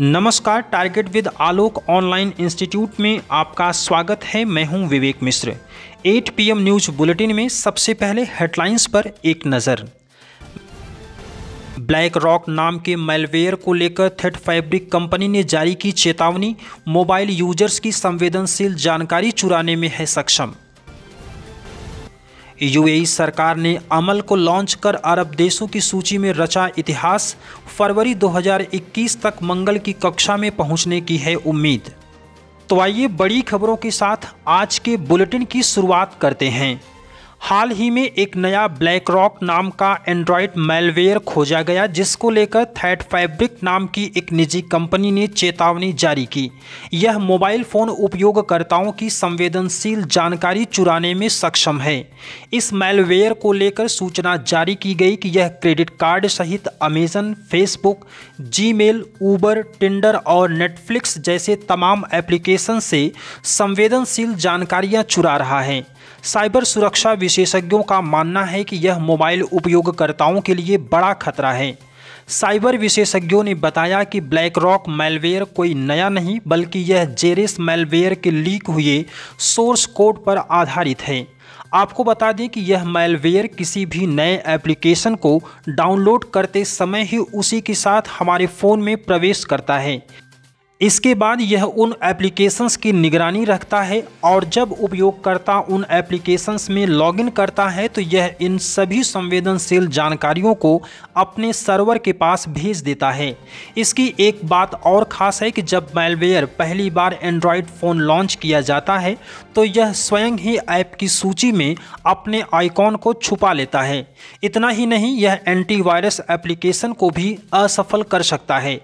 नमस्कार target with Alok online institute में आपका स्वागत है मैं हूं Vivek Mishra 8 PM news bulletin में सबसे पहले हेडलाइंस पर एक नज़र ब्लैक रॉक नाम के मेलवेयर को लेकर थेट फैब्रिक कंपनी ने जारी की चेतावनी मोबाइल यूजर्स की संवेदनशील जानकारी चुराने में है सक्षम यूएई सरकार ने अमल को लॉन्च कर अरब देशों की सूची में रचा इतिहास फरवरी 2021 तक मंगल की कक्षा में पहुंचने की है उम्मीद तो आइए बड़ी खबरों के साथ आज के बुलेटिन की शुरुआत करते हैं हाल ही में एक नया ब्लैक रॉक नाम का एंड्रॉयड मेलवेयर खोजा गया जिसको लेकर थैट फैब्रिक नाम की एक निजी कंपनी ने चेतावनी जारी की यह मोबाइल फ़ोन उपयोगकर्ताओं की संवेदनशील जानकारी चुराने में सक्षम है इस मेलवेयर को लेकर सूचना जारी की गई कि यह क्रेडिट कार्ड सहित Amazon Facebook Gmail Uber Tinder और नेटफ्लिक्स जैसे तमाम एप्लीकेशन से संवेदनशील जानकारियाँ चुरा रहा है साइबर सुरक्षा विशेषज्ञों का मानना है कि यह मोबाइल उपयोगकर्ताओं के लिए बड़ा खतरा है साइबर विशेषज्ञों ने बताया कि ब्लैक रॉक मेलवेयर कोई नया नहीं बल्कि यह जेरिस मेलवेयर के लीक हुए सोर्स कोड पर आधारित है आपको बता दें कि यह मेलवेयर किसी भी नए एप्लीकेशन को डाउनलोड करते समय ही उसी के साथ हमारे फ़ोन में प्रवेश करता है इसके बाद यह उन एप्लीकेशंस की निगरानी रखता है और जब उपयोगकर्ता उन एप्लीकेशंस में लॉगिन करता है तो यह इन सभी संवेदनशील जानकारियों को अपने सर्वर के पास भेज देता है इसकी एक बात और ख़ास है कि जब मेलवेयर पहली बार एंड्रॉयड फ़ोन लॉन्च किया जाता है तो यह स्वयं ही ऐप की सूची में अपने आइकॉन को छुपा लेता है इतना ही नहीं यह एंटीवायरस एप्लीकेशन को भी असफल कर सकता है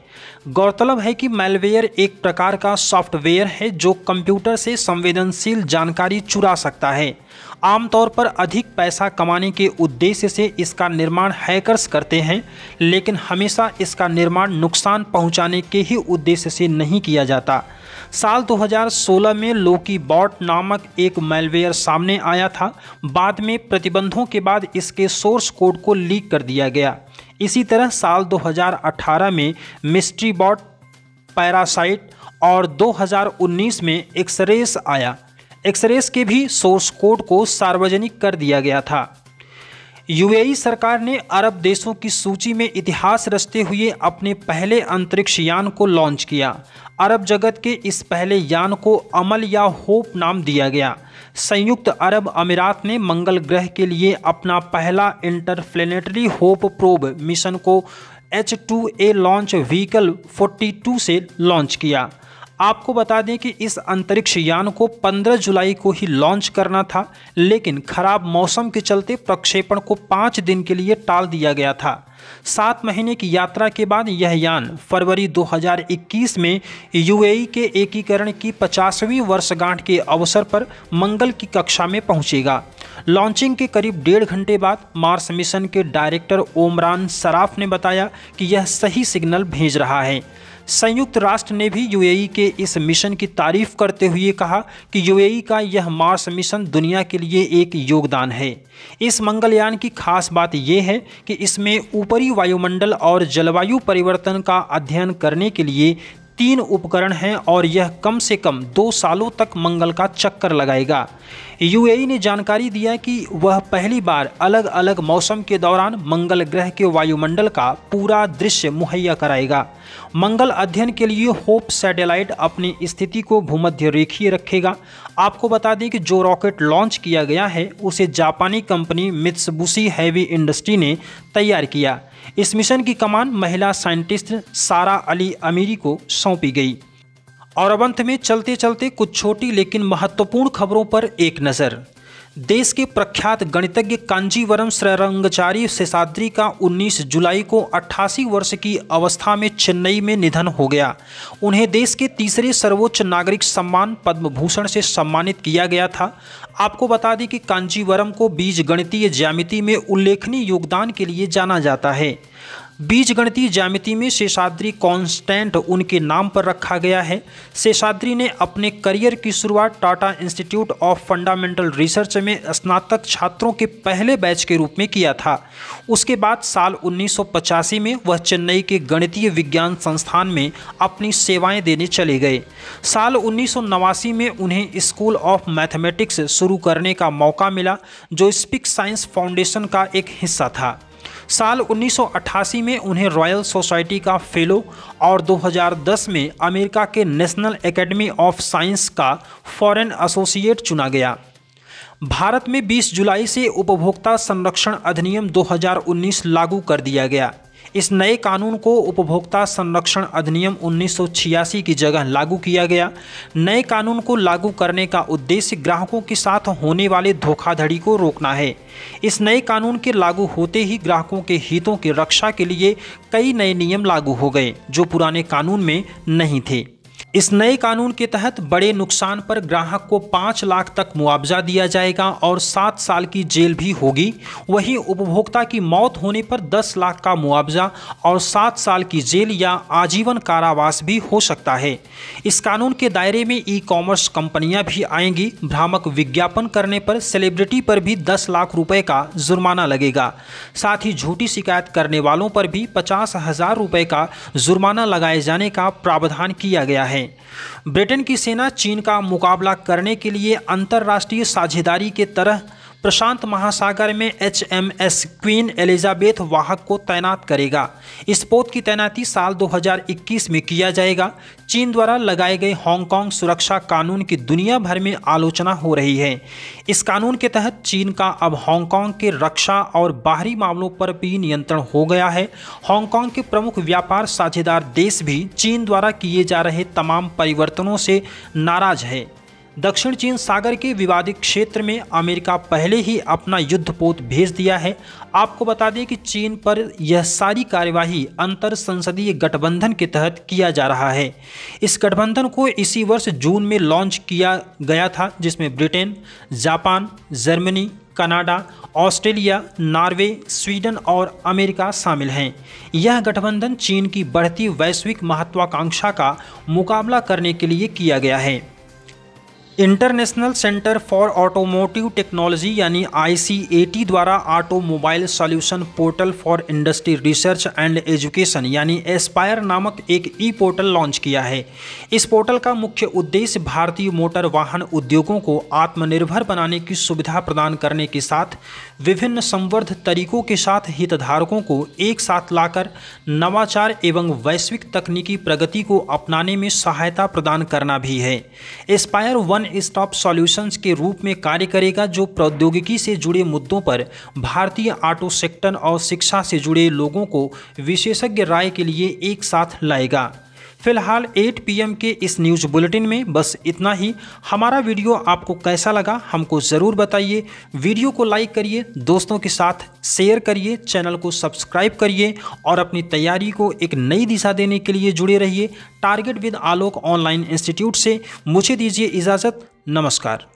गौरतलब है कि मेलवेयर सॉफ्टवेयर एक प्रकार का सॉफ्टवेयर है जो कंप्यूटर से संवेदनशील जानकारी चुरा सकता है आमतौर पर अधिक पैसा कमाने के उद्देश्य से इसका निर्माण हैकर्स करते हैं लेकिन हमेशा इसका निर्माण नुकसान पहुंचाने के ही उद्देश्य से नहीं किया जाता साल 2016 में लोकी बॉट नामक एक मेलवेयर सामने आया था बाद में प्रतिबंधों के बाद इसके सोर्स कोड को लीक कर दिया गया इसी तरह साल 2018 में मिस्ट्री बॉट पैरासाइट और 2019 में एक्सरेस आया एक्सरेस के भी सोर्स कोड को सार्वजनिक कर दिया गया था यूएई सरकार ने अरब देशों की सूची में इतिहास रचते हुए अपने पहले अंतरिक्ष यान को लॉन्च किया अरब जगत के इस पहले यान को अमल या होप नाम दिया गया संयुक्त अरब अमीरात ने मंगल ग्रह के लिए अपना पहला इंटरप्लेनेटरी होप प्रोब मिशन को H two A launch vehicle 42 से लॉन्च किया आपको बता दें कि इस अंतरिक्ष यान को 15 जुलाई को ही लॉन्च करना था लेकिन खराब मौसम के चलते प्रक्षेपण को पाँच दिन के लिए टाल दिया गया था सात महीने की यात्रा के बाद यह यान फरवरी 2021 में यूएई e के एकीकरण की 50वीं वर्षगांठ के अवसर पर मंगल की कक्षा में पहुंचेगा लॉन्चिंग के करीब डेढ़ घंटे बाद मार्स मिशन के डायरेक्टर ओमरान सराफ ने बताया कि यह सही सिग्नल भेज रहा है संयुक्त राष्ट्र ने भी यूएई के इस मिशन की तारीफ करते हुए कहा कि यूएई का यह मार्स मिशन दुनिया के लिए एक योगदान है इस मंगलयान की खास बात यह है कि इसमें ऊपरी वायुमंडल और जलवायु परिवर्तन का अध्ययन करने के लिए तीन उपकरण हैं और यह कम से कम दो सालों तक मंगल का चक्कर लगाएगा यूएई ने जानकारी दिया कि वह पहली बार अलग अलग मौसम के दौरान मंगल ग्रह के वायुमंडल का पूरा दृश्य मुहैया कराएगा मंगल अध्ययन के लिए होप सैटेलाइट अपनी स्थिति को भूमध्य रेखीय रखेगा आपको बता दें कि जो रॉकेट लॉन्च किया गया है उसे जापानी कंपनी मित्सबुशी हैवी इंडस्ट्री ने तैयार किया इस मिशन की कमान महिला साइंटिस्ट सारा अली अमीरी को सौंपी गई और अब अंत में चलते चलते कुछ छोटी लेकिन महत्वपूर्ण खबरों पर एक नज़र देश के प्रख्यात गणितज्ञ कांजीवरम श्रंगचारी शेषाद्री का 19 जुलाई को 88 वर्ष की अवस्था में चेन्नई में निधन हो गया उन्हें देश के तीसरे सर्वोच्च नागरिक सम्मान पद्म भूषण से सम्मानित किया गया था आपको बता दें कि कांजीवरम को बीज गणितीय ज्यामिति में उल्लेखनीय योगदान के लिए जाना जाता है बीजगणितीय ज्यामिति में शेषाद्री कॉन्स्टेंट उनके नाम पर रखा गया है शेषाद्री ने अपने करियर की शुरुआत Tata institute of fundamental research में स्नातक छात्रों के पहले बैच के रूप में किया था उसके बाद साल उन्नीस में वह चेन्नई के गणितीय विज्ञान संस्थान में अपनी सेवाएं देने चले गए साल उन्नीस में उन्हें स्कूल ऑफ मैथमेटिक्स शुरू करने का मौका मिला जो स्पिक साइंस फाउंडेशन का एक हिस्सा था साल 1988 में उन्हें रॉयल सोसाइटी का फेलो और 2010 में अमेरिका के नेशनल एकेडमी ऑफ साइंस का फॉरेन एसोसिएट चुना गया भारत में 20 जुलाई से उपभोक्ता संरक्षण अधिनियम 2019 लागू कर दिया गया इस नए कानून को उपभोक्ता संरक्षण अधिनियम उन्नीस की जगह लागू किया गया नए कानून को लागू करने का उद्देश्य ग्राहकों के साथ होने वाले धोखाधड़ी को रोकना है इस नए कानून के लागू होते ही ग्राहकों के हितों की रक्षा के लिए कई नए नियम लागू हो गए जो पुराने कानून में नहीं थे इस नए कानून के तहत बड़े नुकसान पर ग्राहक को पाँच लाख तक मुआवजा दिया जाएगा और सात साल की जेल भी होगी वहीं उपभोक्ता की मौत होने पर दस लाख का मुआवजा और सात साल की जेल या आजीवन कारावास भी हो सकता है इस कानून के दायरे में ई कॉमर्स कंपनियां भी आएंगी भ्रामक विज्ञापन करने पर सेलिब्रिटी पर भी दस लाख रुपये का जुर्माना लगेगा साथ ही झूठी शिकायत करने वालों पर भी पचास हज़ार रुपये का जुर्माना लगाए जाने का प्रावधान किया गया है हैं ब्रिटेन की सेना चीन का मुकाबला करने के लिए अंतर्राष्ट्रीय साझेदारी के तरह प्रशांत महासागर में H M S Queen Elizabeth वाहक को तैनात करेगा इस पोत की तैनाती साल 2021 में किया जाएगा चीन द्वारा लगाए गए हांगकांग सुरक्षा कानून की दुनिया भर में आलोचना हो रही है इस कानून के तहत चीन का अब हांगकांग के रक्षा और बाहरी मामलों पर भी नियंत्रण हो गया है हांगकांग के प्रमुख व्यापार साझेदार देश भी चीन द्वारा किए जा रहे तमाम परिवर्तनों से नाराज है दक्षिण चीन सागर के विवादित क्षेत्र में अमेरिका पहले ही अपना युद्धपोत भेज दिया है आपको बता दें कि चीन पर यह सारी कार्यवाही अंतर संसदीय गठबंधन के तहत किया जा रहा है इस गठबंधन को इसी वर्ष जून में लॉन्च किया गया था जिसमें Britain Japan Germany Canada Australia Norway Sweden और अमेरिका शामिल हैं यह गठबंधन चीन की बढ़ती वैश्विक महत्वाकांक्षा का मुकाबला करने के लिए किया गया है international centre for automotive technology यानी आई द्वारा automobile solution portal for industry research and education यानी एस्पायर नामक एक ई पोर्टल लॉन्च किया है इस पोर्टल का मुख्य उद्देश्य भारतीय मोटर वाहन उद्योगों को आत्मनिर्भर बनाने की सुविधा प्रदान करने के साथ विभिन्न संवर्ध तरीकों के साथ हितधारकों को एक साथ लाकर नवाचार एवं वैश्विक तकनीकी प्रगति को अपनाने में सहायता प्रदान करना भी है एस्पायर वन स्टॉप सॉल्यूशंस के रूप में कार्य करेगा जो प्रौद्योगिकी से जुड़े मुद्दों पर भारतीय ऑटो सेक्टर और शिक्षा से जुड़े लोगों को विशेषज्ञ राय के लिए एक साथ लाएगा फिलहाल 8 पीएम के इस न्यूज़ बुलेटिन में बस इतना ही हमारा वीडियो आपको कैसा लगा हमको ज़रूर बताइए वीडियो को लाइक करिए दोस्तों के साथ शेयर करिए चैनल को सब्सक्राइब करिए और अपनी तैयारी को एक नई दिशा देने के लिए जुड़े रहिए target with Alok online institute से मुझे दीजिए इजाज़त नमस्कार